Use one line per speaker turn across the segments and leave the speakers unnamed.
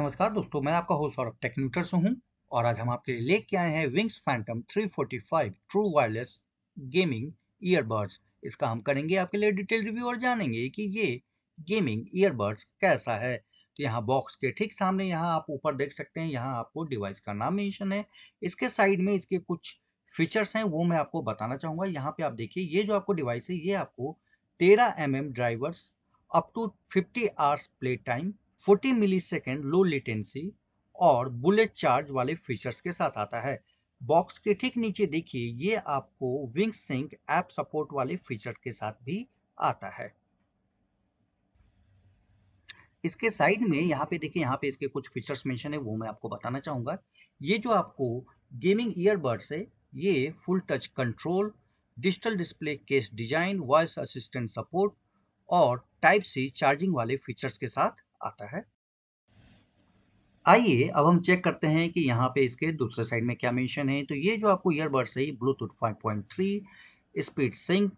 नमस्कार दोस्तों मैं आपका होस्ट सौरभ टेक्निटर से हूं और आज हम आपके लिए लेके आए हैं Wings Phantom 345 true wireless gaming earbuds इसका हम करेंगे आपके लिए डिटेल रिव्यू और जानेंगे कि ये गेमिंग ईयरबड्स कैसा है तो यहाँ बॉक्स के ठीक सामने यहाँ आप ऊपर देख सकते हैं यहाँ आपको डिवाइस का नाम मेंशन है इसके साइड में इसके कुछ फीचर्स हैं वो मैं आपको बताना चाहूँगा यहाँ पे आप देखिए ये जो आपको डिवाइस है ये आपको तेरह m mm drivers up to fifty hours play time 40 second low latency और बुलेट चार्ज वाले फीचर्स के साथ आता है बॉक्स के ठीक नीचे देखिए ये आपको विंग सिंक ऐप सपोर्ट वाले फीचर के साथ भी आता है इसके साइड में यहाँ पे देखिए यहाँ पे इसके कुछ फीचर्स मेंशन है वो मैं आपको बताना चाहूंगा ये जो आपको गेमिंग ईयरबड्स है ये full touch control digital display case design voice assistant support और टाइप सी चार्जिंग वाले फीचर्स के साथ आता है आइए अब हम चेक करते हैं कि यहाँ पे इसके दूसरे साइड में क्या मेंशन है तो ये जो आपको ईयरबड्स है Bluetooth 5.3 speed sync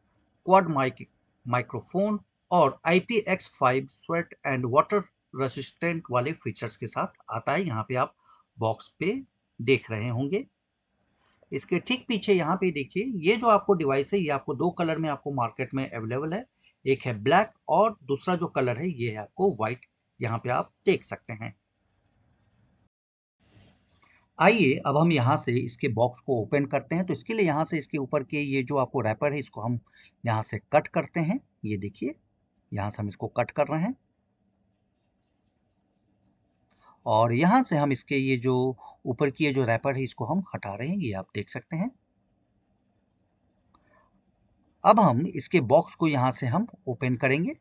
quad mic microphone और I sweat and water resistant वाले फीचर्स के साथ आता है यहाँ पे आप बॉक्स पे देख रहे होंगे इसके ठीक पीछे यहाँ पे देखिए ये जो आपको डिवाइस है ये आपको दो कलर में आपको मार्केट में अवेलेबल है एक है ब्लैक और दूसरा जो कलर है ये है आपको व्हाइट यहाँ पे आप देख सकते हैं आइए अब हम यहाँ से इसके बॉक्स को ओपन करते हैं तो इसके लिए यहाँ से इसके ऊपर के ये जो आपको रैपर है इसको हम यहाँ से कट करते हैं ये देखिए यहाँ से हम इसको कट कर रहे हैं और यहाँ से हम इसके ये जो ऊपर की ये जो रैपर है इसको हम हटा रहे हैं ये आप देख सकते हैं अब हम इसके बॉक्स को यहाँ से हम ओपन करेंगे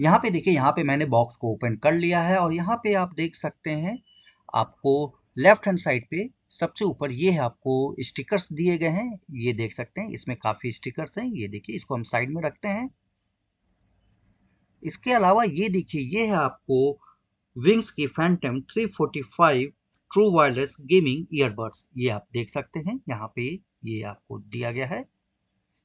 यहाँ पे देखिए यहाँ पे मैंने बॉक्स को ओपन कर लिया है और यहाँ पे आप देख सकते हैं आपको लेफ्ट हैंड साइड पे सबसे ऊपर ये है आपको स्टिकर्स दिए गए हैं ये देख सकते हैं इसमें काफ़ी स्टिकर्स हैं ये देखिए इसको हम साइड में रखते हैं इसके अलावा ये देखिए ये है आपको विंग्स की Phantom 345 true wireless gaming earbuds ये आप देख सकते हैं यहाँ पे ये आपको दिया गया है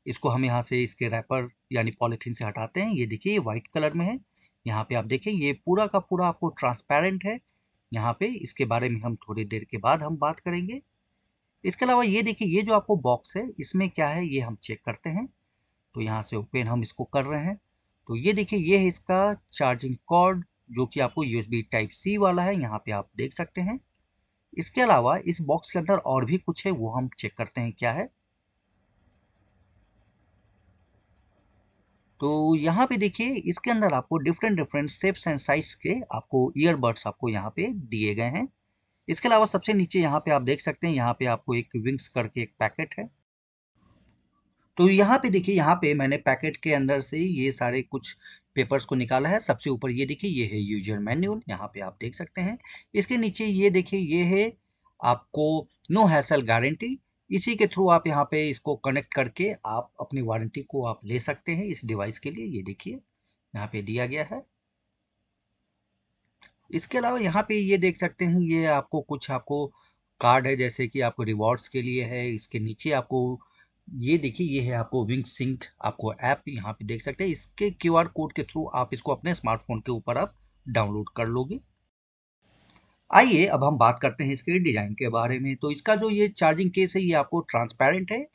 इसको हम यहाँ से इसके रैपर यानी पॉलीथीन से हटाते हैं ये देखिए ये वाइट कलर में है यहाँ पे आप देखें ये पूरा का पूरा आपको ट्रांसपेरेंट है यहाँ पे इसके बारे में हम थोड़ी देर के बाद हम बात करेंगे इसके अलावा ये देखिए ये जो आपको बॉक्स है इसमें क्या है ये हम चेक करते हैं तो यहाँ से ओपन हम इसको कर रहे हैं तो ये देखिए ये है इसका चार्जिंग कॉर्ड जो कि आपको यू टाइप सी वाला है यहाँ पे आप देख सकते हैं इसके अलावा इस बॉक्स के अंदर और भी कुछ है वो हम चेक करते हैं क्या है तो यहाँ पे देखिए इसके अंदर आपको different different shapes and size के आपको ईयरबड्स आपको यहाँ पे दिए गए हैं इसके अलावा सबसे नीचे यहाँ पे आप देख सकते हैं यहाँ पे आपको एक विंग्स करके एक पैकेट है तो यहाँ पे देखिए यहाँ पे मैंने पैकेट के अंदर से ये सारे कुछ पेपर्स को निकाला है सबसे ऊपर ये देखिए ये है यूजर मैन्यूल यहाँ पे आप देख सकते हैं इसके नीचे ये देखिए ये है आपको नो हैसल गारंटी इसी के थ्रू आप यहाँ पे इसको कनेक्ट करके आप अपनी वारंटी को आप ले सकते हैं इस डिवाइस के लिए ये देखिए यहाँ पे दिया गया है इसके अलावा यहाँ पे ये देख सकते हैं ये आपको कुछ आपको कार्ड है जैसे कि आपको रिवॉर्ड्स के लिए है इसके नीचे आपको ये देखिए ये है आपको विंग सिंक आपको ऐप यहाँ पे देख सकते हैं इसके क्यूआर कोड के थ्रू आप इसको अपने स्मार्टफोन के ऊपर आप डाउनलोड कर लोगे आइए अब हम बात करते हैं इसके डिज़ाइन के बारे में तो इसका जो ये चार्जिंग केस है ये आपको ट्रांसपेरेंट है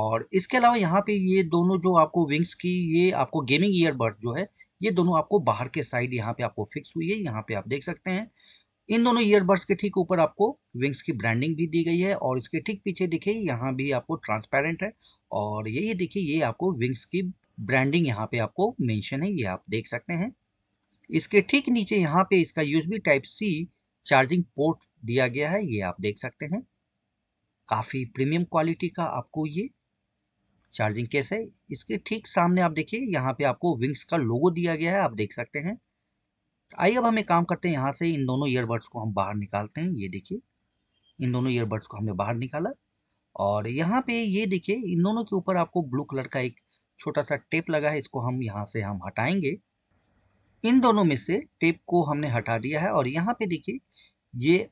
और इसके अलावा यहाँ पे ये दोनों जो आपको विंग्स की ये आपको गेमिंग ईयरबड जो है ये दोनों आपको बाहर के साइड यहाँ पे आपको फिक्स हुई है यहाँ पे आप देख सकते हैं इन दोनों ईयरबड्स के ठीक ऊपर आपको विंग्स की ब्रांडिंग भी दी गई है और इसके ठीक पीछे देखिए यहाँ भी आपको ट्रांसपेरेंट है और ये ये देखिए ये आपको विंग्स की ब्रांडिंग यहाँ पे आपको मेंशन है ये आप देख सकते हैं इसके ठीक नीचे यहाँ पे इसका USB type C charging port दिया गया है ये आप देख सकते हैं काफ़ी प्रीमियम क्वालिटी का आपको ये चार्जिंग केस है इसके ठीक सामने आप देखिए यहाँ पे आपको विंग्स का लोगो दिया गया है आप देख सकते हैं आइए अब हम एक काम करते हैं यहाँ से इन दोनों ईयरबड्स को हम बाहर निकालते हैं ये देखिए इन दोनों ईयरबड्स को हमने बाहर निकाला और यहाँ पे ये देखिए इन दोनों के ऊपर आपको ब्लू कलर का एक छोटा सा टेप लगा है इसको हम यहाँ से हम हटाएंगे इन दोनों में से टेप को हमने हटा दिया है और यहाँ पे देखिए ये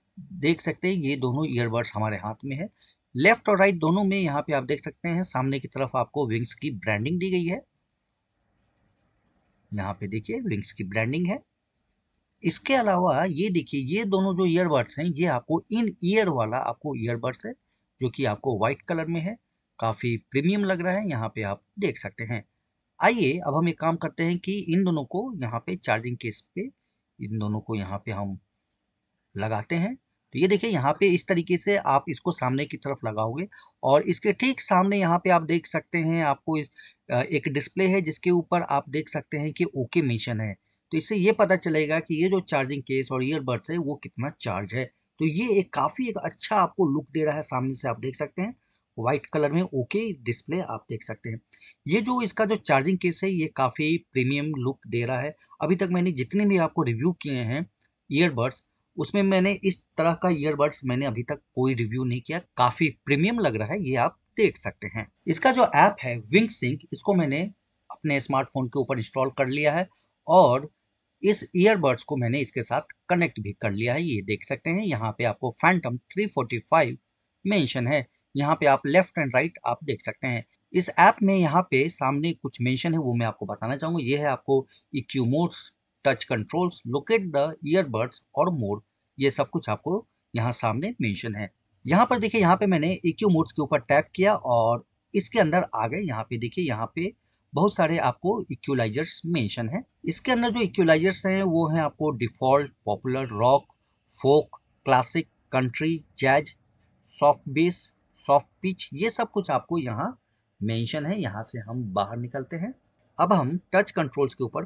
देख सकते हैं ये दोनों ईयरबड्स हमारे हाथ में है लेफ्ट और राइट दोनों में यहाँ पे आप देख सकते हैं सामने की तरफ आपको विंग्स की ब्रांडिंग दी गई है यहाँ पे देखिए विंग्स की ब्रांडिंग है इसके अलावा ये देखिए ये दोनों जो ईयरबड्स हैं ये आपको इन ईयर वाला आपको ईयरबड्स है जो कि आपको व्हाइट कलर में है काफ़ी प्रीमियम लग रहा है यहाँ पे आप देख सकते हैं आइए अब हम एक काम करते हैं कि इन दोनों को यहाँ पे चार्जिंग केस पे इन दोनों को यहाँ पे हम लगाते हैं तो ये देखिए यहाँ पे इस तरीके से आप इसको सामने की तरफ लगाओगे और इसके ठीक सामने यहाँ पे आप देख सकते हैं आपको इस एक डिस्प्ले है जिसके ऊपर आप देख सकते हैं कि ओके मिशन है तो इससे ये पता चलेगा कि ये जो चार्जिंग केस और ईयरबड्स है वो कितना चार्ज है तो ये एक काफ़ी एक अच्छा आपको लुक दे रहा है सामने से आप देख सकते हैं व्हाइट कलर में ओके डिस्प्ले आप देख सकते हैं ये जो इसका जो चार्जिंग केस है ये काफ़ी प्रीमियम लुक दे रहा है अभी तक मैंने जितने भी आपको रिव्यू किए हैं ईयरबड्स उसमें मैंने इस तरह का ईयरबड्स मैंने अभी तक कोई रिव्यू नहीं किया काफ़ी प्रीमियम लग रहा है ये आप देख सकते हैं इसका जो ऐप है विंग सिंक इसको मैंने अपने स्मार्टफोन के ऊपर इंस्टॉल कर लिया है और इस ईयरबड्स को मैंने इसके साथ कनेक्ट भी कर लिया है ये देख सकते हैं यहाँ पे आपको फैंटम 345 मेंशन है यहाँ पे आप लेफ्ट एंड राइट आप देख सकते हैं इस ऐप में यहाँ पे सामने कुछ मेंशन है वो मैं आपको बताना चाहूँगा ये है आपको EQ modes touch controls locate the earbuds और मोड ये सब कुछ आपको यहाँ सामने मेंशन है यहाँ पर देखिए यहाँ पे मैंने इक्यू मोड्स के ऊपर टैप किया और इसके अंदर आ गए यहाँ पे देखिए यहाँ पे बहुत सारे आपको इक्वलाइजर्स मेंशन है इसके अंदर जो इक्वलाइजर्स हैं वो हैं आपको default popular rock folk classic country jazz soft bass soft pitch ये सब कुछ आपको यहाँ मेंशन है यहाँ से हम बाहर निकलते हैं अब हम टच कंट्रोल्स के ऊपर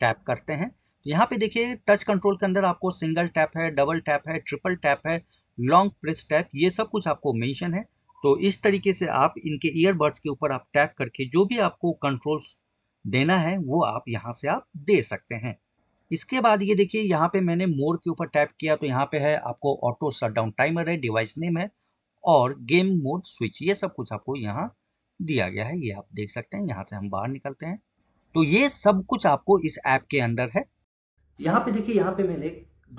टैप करते हैं तो यहाँ पे देखिए टच कंट्रोल के अंदर आपको सिंगल टैप है डबल टैप है ट्रिपल टैप है लॉन्ग प्रेस टैप ये सब कुछ आपको मेंशन है तो इस तरीके से आप इनके ईयरबड्स के ऊपर आप टैप करके जो भी आपको कंट्रोल्स देना है वो आप यहाँ से आप दे सकते हैं इसके बाद ये देखिए यहाँ पे मैंने मोड के ऊपर टैप किया तो यहाँ पे है आपको ऑटो शटडाउन टाइमर है डिवाइस नेम है और गेम मोड स्विच ये सब कुछ आपको यहाँ दिया गया है ये आप देख सकते हैं यहाँ से हम बाहर निकलते हैं तो ये सब कुछ आपको इस ऐप के अंदर है यहाँ पे देखिए यहाँ पे मैंने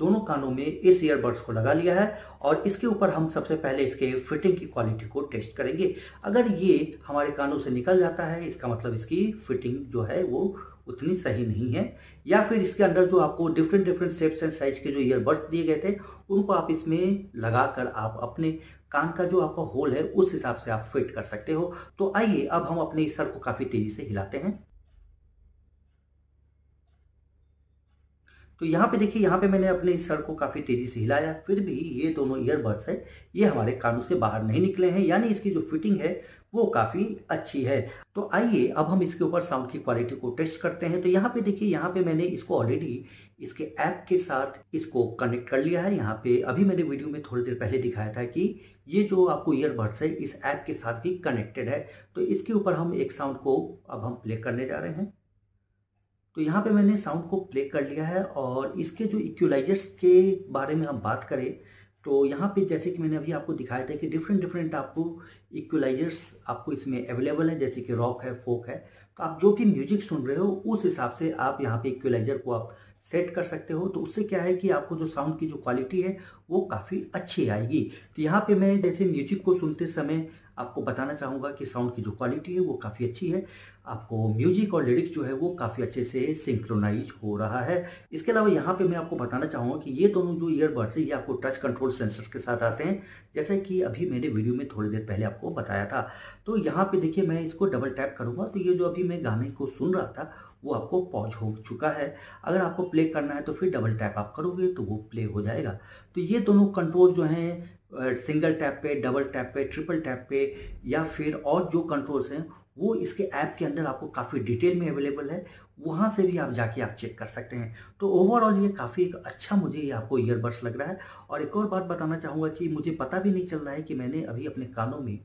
दोनों कानों में इस ईयरबड्स को लगा लिया है और इसके ऊपर हम सबसे पहले इसके फिटिंग की क्वालिटी को टेस्ट करेंगे अगर ये हमारे कानों से निकल जाता है इसका मतलब इसकी फिटिंग जो है वो उतनी सही नहीं है या फिर इसके अंदर जो आपको different different shapes and size के जो ईयरबड्स दिए गए थे उनको आप इसमें लगा कर आप अपने कान का जो आपका होल है उस हिसाब से आप फिट कर सकते हो तो आइए अब हम अपने इस सर को काफी तेजी से हिलाते हैं तो यहाँ पे देखिए यहाँ पे मैंने अपने इस सर को काफी तेजी से हिलाया फिर भी ये दोनों ईयरबड्स है ये हमारे कानों से बाहर नहीं निकले हैं यानी इसकी जो फिटिंग है वो काफ़ी अच्छी है तो आइए अब हम इसके ऊपर साउंड की क्वालिटी को टेस्ट करते हैं तो यहाँ पे देखिए यहाँ पे मैंने इसको ऑलरेडी इसके ऐप के साथ इसको कनेक्ट कर लिया है यहाँ पे अभी मैंने वीडियो में थोड़ी देर पहले दिखाया था कि ये जो आपको ईयरबड्स है इस ऐप के साथ भी कनेक्टेड है तो इसके ऊपर हम एक साउंड को अब हम प्ले करने जा रहे हैं तो यहाँ पे मैंने साउंड को प्ले कर लिया है और इसके जो इक्वलाइजर्स के बारे में हम बात करें तो यहाँ पे जैसे कि मैंने अभी आपको दिखाया था कि डिफरेंट डिफरेंट आपको इक्वलाइजर्स आपको इसमें अवेलेबल है जैसे कि रॉक है फोक है तो आप जो भी म्यूजिक सुन रहे हो उस हिसाब से आप यहाँ पे इक्वलाइजर को आप सेट कर सकते हो तो उससे क्या है कि आपको जो साउंड की जो क्वालिटी है वो काफ़ी अच्छी आएगी तो यहाँ पे मैं जैसे म्यूजिक को सुनते समय आपको बताना चाहूँगा कि साउंड की जो क्वालिटी है वो काफ़ी अच्छी है आपको म्यूजिक और लिरिक्स जो है वो काफ़ी अच्छे से सिंक्रोनाइज हो रहा है इसके अलावा यहाँ पे मैं आपको बताना चाहूँगा कि ये दोनों जो ईयरबड्स हैं ये आपको टच कंट्रोल सेंसर्स के साथ आते हैं जैसा कि अभी मैंने वीडियो में थोड़ी देर पहले आपको बताया था तो यहाँ पर देखिए मैं इसको डबल टैप करूँगा तो ये जो अभी मैं गाने को सुन रहा था वो आपको पॉज हो चुका है अगर आपको प्ले करना है तो फिर डबल टैप आप करोगे तो वो प्ले हो जाएगा तो ये दोनों कंट्रोल जो हैं सिंगल टैप पे डबल टैप पे ट्रिपल टैप पे या फिर और जो कंट्रोल्स हैं वो इसके ऐप के अंदर आपको काफ़ी डिटेल में अवेलेबल है वहाँ से भी आप जाके आप चेक कर सकते हैं तो ओवरऑल ये काफ़ी एक अच्छा मुझे ये आपको ईयरबड्स लग रहा है और एक और बात बताना चाहूँगा कि मुझे पता भी नहीं चल रहा है कि मैंने अभी अपने कानों में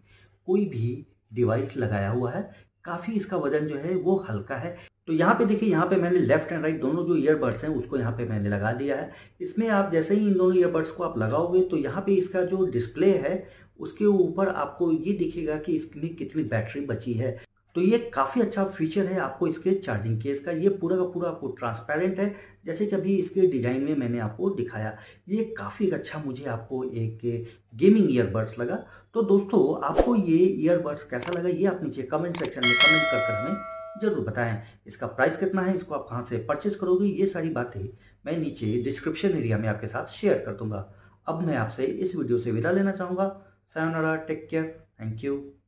कोई भी डिवाइस लगाया हुआ है काफ़ी इसका वजन जो है वो हल्का है तो यहाँ पे देखिए यहाँ पे मैंने लेफ्ट एंड राइट दोनों जो ईयरबड्स हैं उसको यहाँ पे मैंने लगा दिया है इसमें आप जैसे ही इन दोनों ईयरबड्स को आप लगाओगे तो यहाँ पे इसका जो डिस्प्ले है उसके ऊपर आपको ये दिखेगा कि इसमें कितनी बैटरी बची है तो ये काफ़ी अच्छा फीचर है आपको इसके चार्जिंग केस का ये पूरा का पूरा आपको ट्रांसपेरेंट है जैसे कि अभी इसके डिज़ाइन में मैंने आपको दिखाया ये काफ़ी अच्छा मुझे आपको एक गेमिंग ईयरबड्स लगा तो दोस्तों आपको ये ईयरबड्स कैसा लगा ये आप नीचे कमेंट सेक्शन में कमेंट कर कर हमें जरूर बताएं इसका प्राइस कितना है इसको आप कहाँ से परचेज करोगे ये सारी बातें मैं नीचे डिस्क्रिप्शन एरिया में आपके साथ शेयर कर दूंगा अब मैं आपसे इस वीडियो से विदा लेना चाहूँगा सायोनारा टेक केयर थैंक यू